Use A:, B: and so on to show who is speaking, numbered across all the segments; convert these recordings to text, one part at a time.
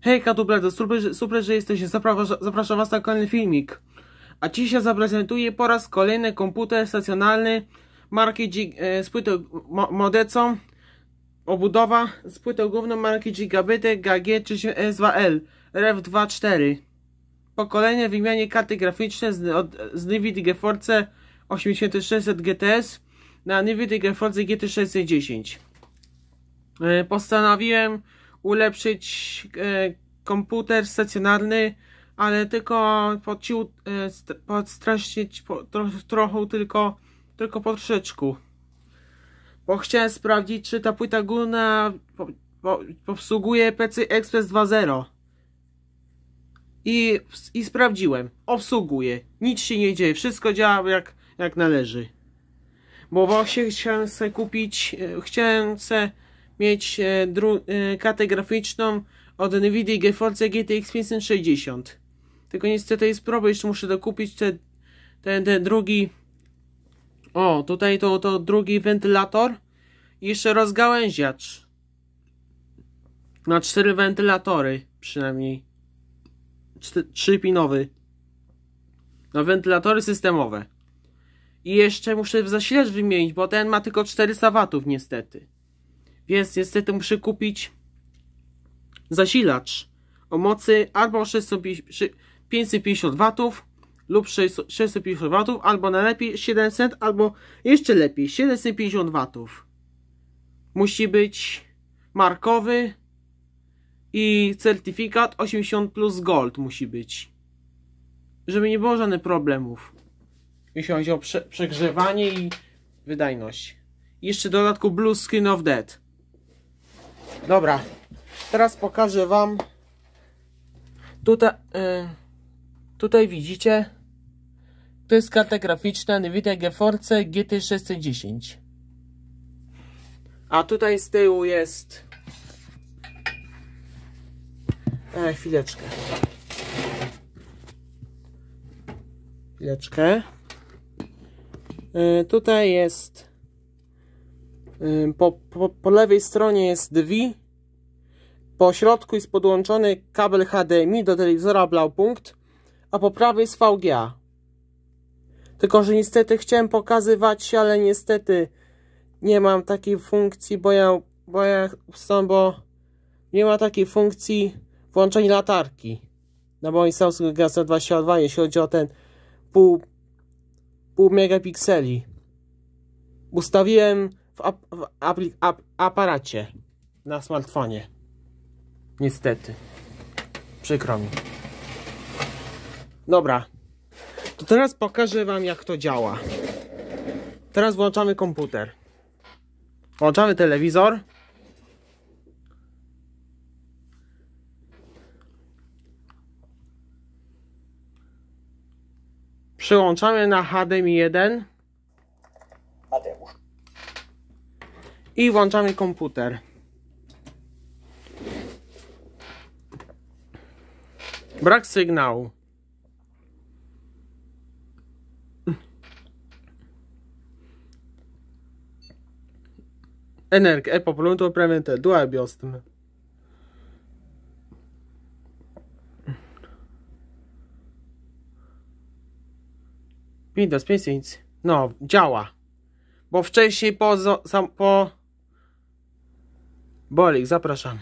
A: Hej, tu Blado, super, super, że jesteście, zapraszam, zapraszam Was na kolejny filmik. A dzisiaj zaprezentuję po raz kolejny komputer stacjonalny marki G e, z płytą Modeco, obudowa z płytą główną marki Gigabyte GG3S2L l rev 24 Po kolejnej wymianie karty graficznej z, od, z NVIDIA GeForce 8600 GTS na NVIDIA GeForce GT610. E, postanowiłem ulepszyć e, komputer stacjonarny, ale tylko pod e, podstraszyć po, trochę tylko, tylko po troszeczku. Bo chciałem sprawdzić, czy ta płyta górna obsługuje PC Express 2.0. I, I sprawdziłem. Obsługuje. Nic się nie dzieje. Wszystko działa jak, jak należy. Bo właśnie chciałem sobie kupić, e, chciałem sobie mieć e, e, kartę graficzną od NVIDIA GeForce GTX 560. Tylko niestety jest problem, jeszcze muszę dokupić ten, ten, ten drugi... O, tutaj to, to drugi wentylator i jeszcze rozgałęziacz. Na cztery wentylatory przynajmniej. Trzypinowy. Na wentylatory systemowe. I jeszcze muszę zasilacz wymienić, bo ten ma tylko 400 watów niestety więc niestety muszę kupić zasilacz o mocy albo 550 W lub 650 W, albo najlepiej 700, albo jeszcze lepiej 750 W. Musi być markowy i certyfikat 80 plus gold musi być. Żeby nie było żadnych problemów. Jeśli chodzi o prze przegrzewanie i wydajność. jeszcze w dodatku Blue skin of Death. Dobra, teraz pokażę Wam tutaj, yy, tutaj widzicie to jest karta graficzna NVIDIA GeForce GT610 a tutaj z tyłu jest e, chwileczkę chwileczkę y, tutaj jest po, po, po lewej stronie jest drzwi. Po środku jest podłączony kabel HDMI do telewizora Blaupunkt, a po prawej jest VGA. Tylko, że niestety chciałem pokazywać, ale niestety nie mam takiej funkcji, bo ja, bo ja bo nie ma takiej funkcji włączenia latarki na moim Samsung Galaxy 22, jeśli chodzi o ten pół, pół megapikseli. Ustawiłem w, ap w ap aparacie na smartfonie. Niestety. Przykro mi. Dobra. To teraz pokażę Wam jak to działa. Teraz włączamy komputer. Włączamy telewizor. Przyłączamy na HDMI 1. Mateusz i włączamy komputer. Brak sygnału. Energ e popolunto prevente dua biostm. Windows 5 No, działa. Bo wcześniej po, po Bolik, zapraszamy.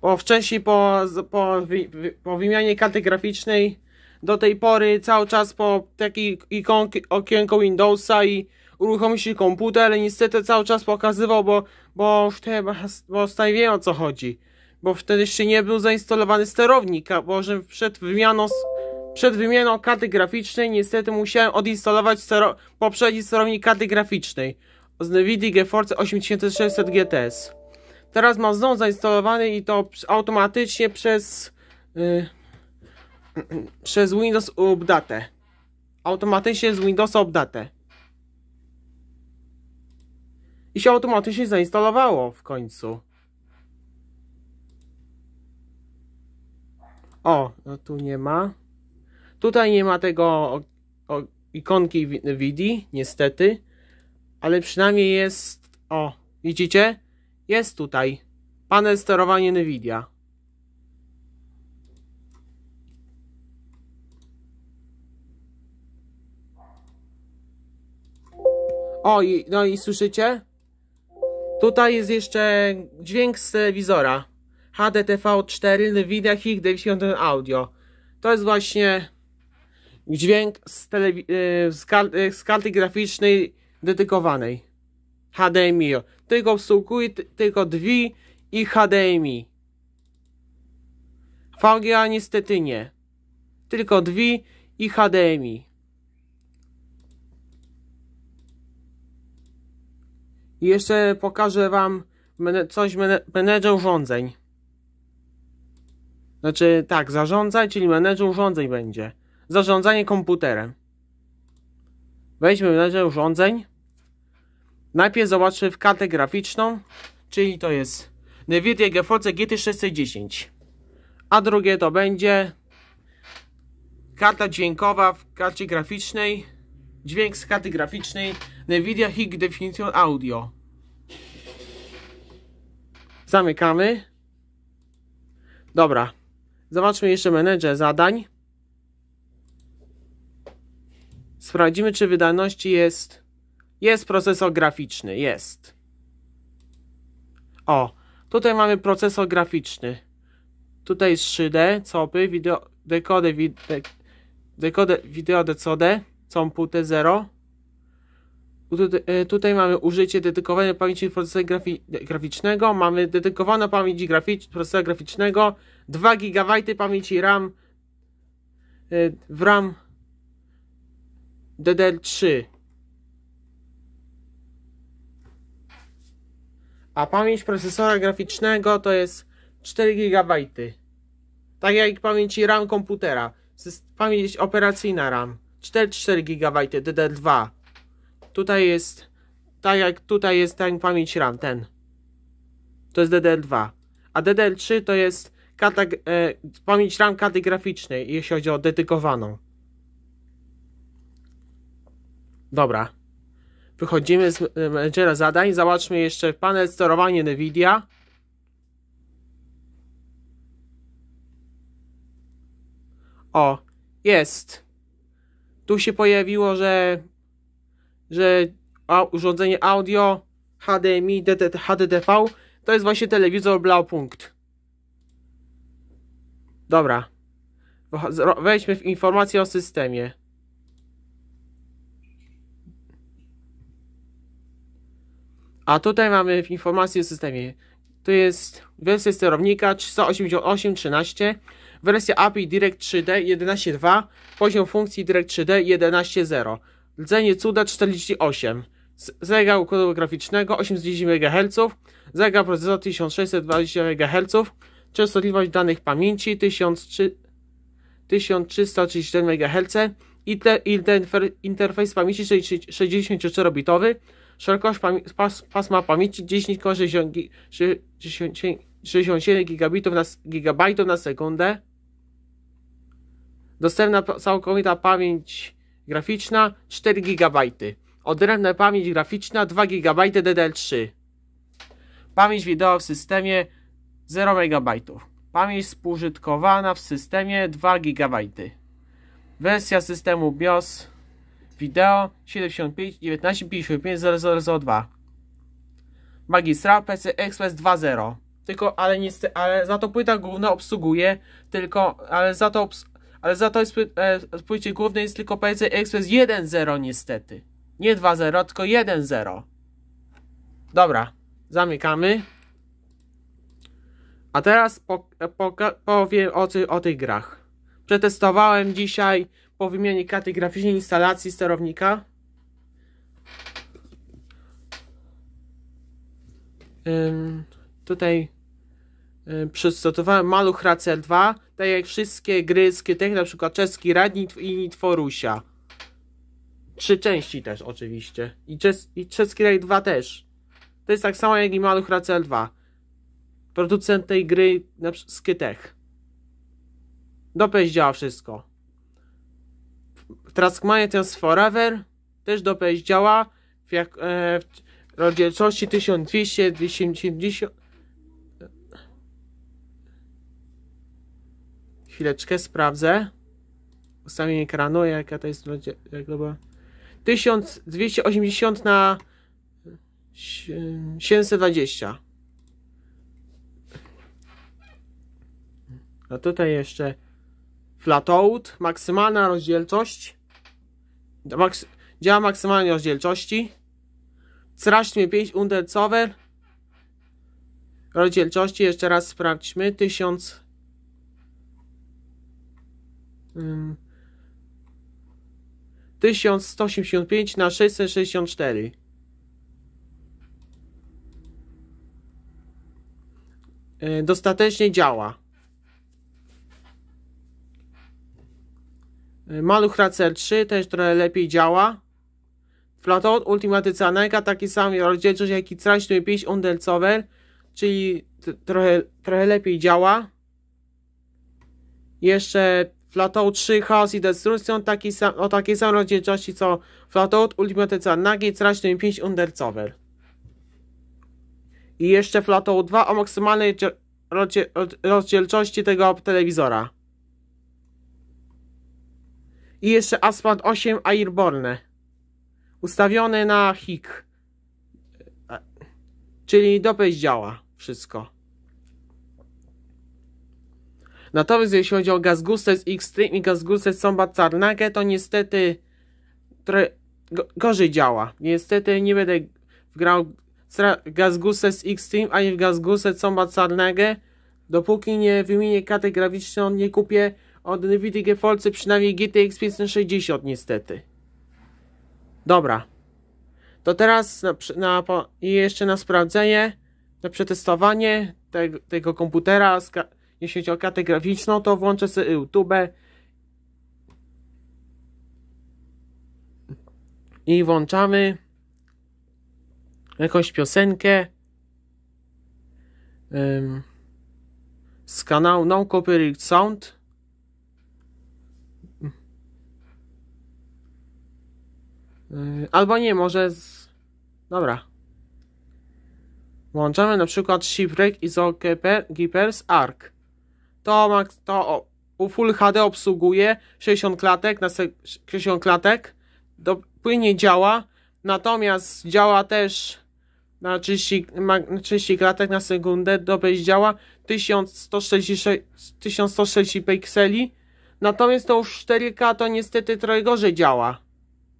A: Po, wcześniej po, po, po wymianie karty graficznej do tej pory cały czas po takiej ikonki, okienko Windowsa i uruchomi się komputer, ale niestety cały czas pokazywał, bo, bo chyba bo wiem o co chodzi. Bo wtedy jeszcze nie był zainstalowany sterownik, bo że przed wymianą, przed wymianą karty graficznej niestety musiałem odinstalować stero, poprzedni sterownik karty graficznej z NVIDIA GeForce 8600 GTS. Teraz ma zon zainstalowany i to automatycznie przez yy, przez Windows Update. Automatycznie z Windows Update. I się automatycznie zainstalowało w końcu. O, no tu nie ma. Tutaj nie ma tego o, o, ikonki Widi, niestety. Ale przynajmniej jest... O, widzicie? Jest tutaj. Panel sterowania NVIDIA. O, i, no i słyszycie? Tutaj jest jeszcze dźwięk z telewizora. HDTV4 NVIDIA Hig Davidson Audio. To jest właśnie dźwięk z, y, z, kart y, z karty graficznej dedykowanej. HDMI. Tylko obsługuje tylko drzwi i HDMI. VGA niestety nie. Tylko drzwi i HDMI. I jeszcze pokażę Wam coś menedżer urządzeń. Znaczy tak, zarządzaj, czyli menedżer urządzeń będzie. Zarządzanie komputerem. Weźmy menedżer urządzeń. Najpierw zobaczmy w kartę graficzną, czyli to jest Nvidia GeForce GT 610. A drugie to będzie karta dźwiękowa w karcie graficznej, dźwięk z karty graficznej Nvidia High Definition Audio. Zamykamy. Dobra. Zobaczmy jeszcze menedżer zadań. Sprawdzimy, czy wydajności jest jest procesor graficzny, jest. O, tutaj mamy procesor graficzny. Tutaj jest 3D, copy, wideo, dekodę, wide, dekodę, wideo, decodę, compute 0. Tutaj, e, tutaj, mamy użycie dedykowanej pamięci procesora grafi graficznego, mamy dedykowaną pamięć graficz procesora graficznego, 2 GB pamięci RAM e, w RAM DDR3 a pamięć procesora graficznego to jest 4 GB. Tak jak pamięć RAM komputera. Pamięć operacyjna RAM. 4, 4 GB DD2. Tutaj jest, tak jak tutaj jest ten pamięć RAM, ten. To jest DDL2. A DDL3 to jest e, pamięć RAM karty graficznej, jeśli chodzi o dedykowaną. Dobra. Wychodzimy z e, menedżera zadań. Zobaczmy jeszcze panel sterowanie NVIDIA. O, jest. Tu się pojawiło, że, że urządzenie audio HDMI HDTV to jest właśnie telewizor Blaupunkt. Dobra. Wejdźmy w informacje o systemie. A tutaj mamy informację o systemie. To jest wersja sterownika 388.13, wersja API Direct 3D 11.2, poziom funkcji Direct 3D 11.0, rdzenie cuda 48, zegar układu graficznego 810 MHz, zegar procesora 1620 MHz, częstotliwość danych pamięci 1334 MHz, interfejs pamięci 64-bitowy, Szerokość pami pas pasma pamięci 10 67 gigabitów na, gigabajtów na sekundę. Dostępna całkowita pamięć graficzna 4 GB. Odrębna pamięć graficzna 2 GB DDL3. Pamięć wideo w systemie 0 MB. Pamięć spożytkowana w systemie 2 GB. Wersja systemu BIOS Wideo 75 19 55 0002 Magistra PC Express 2.0 Tylko, ale niestety, ale za to płyta główna obsługuje tylko, ale za to ale za to jest, w e, płycie głównej jest tylko PC Express 1.0 niestety. Nie 2.0, tylko 1.0. Dobra, zamykamy. A teraz po, e, po, powiem o, ty, o tych grach. Przetestowałem dzisiaj po wymianie karty graficznej, instalacji sterownika. tutaj przystosowałem Maluch Racer 2, tak jak wszystkie gry z na przykład czeski radnik i Nitworusia. Trzy części też oczywiście. I, czes i czeski Radnit 2 też. To jest tak samo jak i Maluch Racer 2. Producent tej gry na, z wszystko. Traskmania Trans Forever też dobrze działa w, jak, e, w rozdzielczości 1200, 270. Chwileczkę, sprawdzę. Ustawienie ekranu, jaka to jest jak to było. 1280 na 720. A tutaj jeszcze flatout, maksymalna rozdzielczość Maks działa maksymalnie rozdzielczości. Straźmy 5 Undercover. Rozdzielczości jeszcze raz sprawdźmy. 1000. Hmm, 1185 na 664. Yy, dostatecznie działa. Y, Maluch Racer 3 też trochę lepiej działa. Flatout Ultimate Caneka, taki sam rozdzielczość jak i Traśny 5 Undercover, czyli trochę, trochę lepiej działa. Jeszcze Flatout 3 Chaos i Destruction taki sam, o takiej samej rozdzielczości co Flatout Ultimate Caneki i Traśny 5 Undercover. I jeszcze Flatout 2 o maksymalnej rozdzielczości tego telewizora. I jeszcze Asphalt 8 Airborne. Ustawiony na hik. E, czyli dopeć działa wszystko. Natomiast jeśli chodzi o Gazgustes Xtreme i Gazgustes Sombat Carnage, to niestety gorzej działa. Niestety nie będę grał Gazgustes Xtreme ani w Gazgustes Sombat Carnage. Dopóki nie wymienię karty graficznej, nie kupię od NVIDIA GeForce, przynajmniej GTX 560 niestety. Dobra. To teraz na, na, jeszcze na sprawdzenie, na przetestowanie tego, tego komputera, jeśli chodzi o kartę graficzną, to włączę sobie YouTube i włączamy jakąś piosenkę z kanału No Copyright Sound. Y, albo nie, może z... Dobra. Włączamy na przykład Shipwreck i Keepers Arc. To, ma, to u Full HD obsługuje 60 klatek, na 60 klatek. Do, płynie działa, natomiast działa też na 30, ma, na 30 klatek na sekundę. Dobrze działa 1160, 1160 pikseli. Natomiast to już 4K to niestety trochę gorzej działa.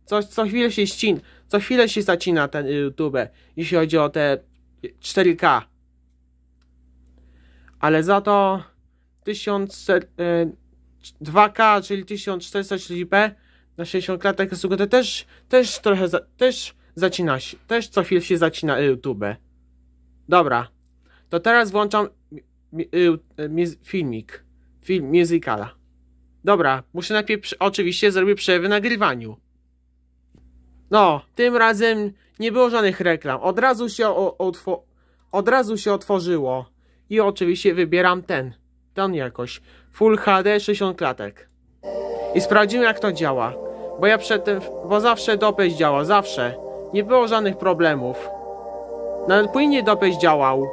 A: Co, co chwilę się ścin, co chwilę się zacina ten y, YouTube, jeśli chodzi o te 4K. Ale za to 12 y, k czyli 1440p na 60 klatek to też, też trochę, za, też zacina się, też co chwilę się zacina y, YouTube. Dobra, to teraz włączam filmik, film musicala. Dobra, muszę najpierw, oczywiście, zrobię przerwę na nagrywaniu. No, tym razem nie było żadnych reklam. Od razu się, o, od razu się otworzyło. I oczywiście wybieram ten. Ten jakoś. Full HD 60 klatek. I sprawdzimy jak to działa. Bo ja przedtem, bo zawsze Dopeś działa, zawsze. Nie było żadnych problemów. Nawet płynnie Dopeś działał.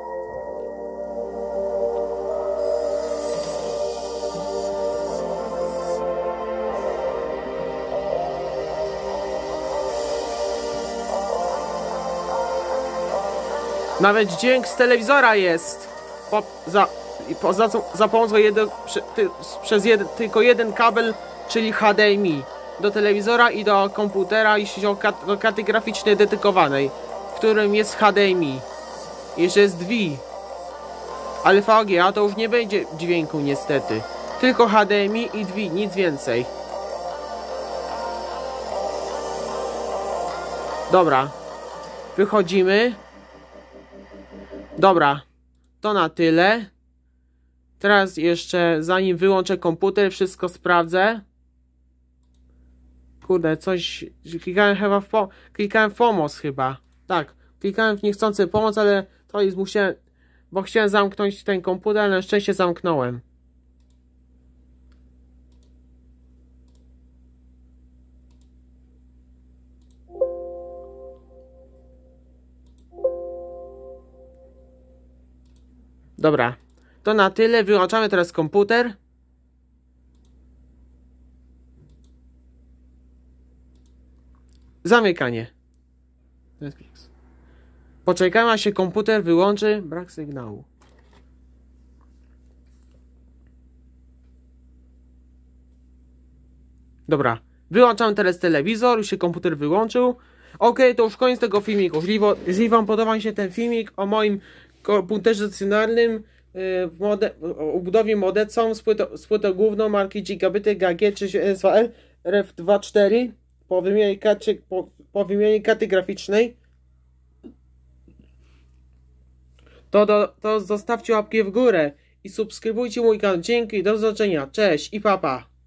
A: Nawet dźwięk z telewizora jest. Po, za, po, za, za pomocą prze, ty, przez tylko jeden kabel, czyli HDMI. Do telewizora i do komputera, jeśli chodzi o kat, do karty graficznej dedykowanej, w którym jest HDMI. Jeszcze jest DVI. Ale VGA to już nie będzie dźwięku niestety. Tylko HDMI i DVI, nic więcej. Dobra. Wychodzimy. Dobra, to na tyle. Teraz jeszcze, zanim wyłączę komputer, wszystko sprawdzę. Kurde, coś... Klikałem chyba w po... Klikałem w pomoc chyba. Tak, klikałem w niechcący pomoc, ale to jest musiałem... Bo chciałem zamknąć ten komputer, ale na szczęście zamknąłem. Dobra, to na tyle. Wyłączamy teraz komputer. Zamykanie. Netflix. Poczekamy, aż się komputer wyłączy. Brak sygnału. Dobra. Wyłączam teraz telewizor, już się komputer wyłączył. Ok, to już koniec tego filmiku. Jeżeli, Wam podoba się ten filmik o moim komputerze stacjonarnym y, w mode, budowie modecą z płytą, z płytą główną marki Gigabyte gg czy l RF24 po wymianie, karty, po, po wymianie karty graficznej. To, do, to zostawcie łapki w górę i subskrybujcie mój kanał. Dzięki, do zobaczenia, cześć i papa. Pa.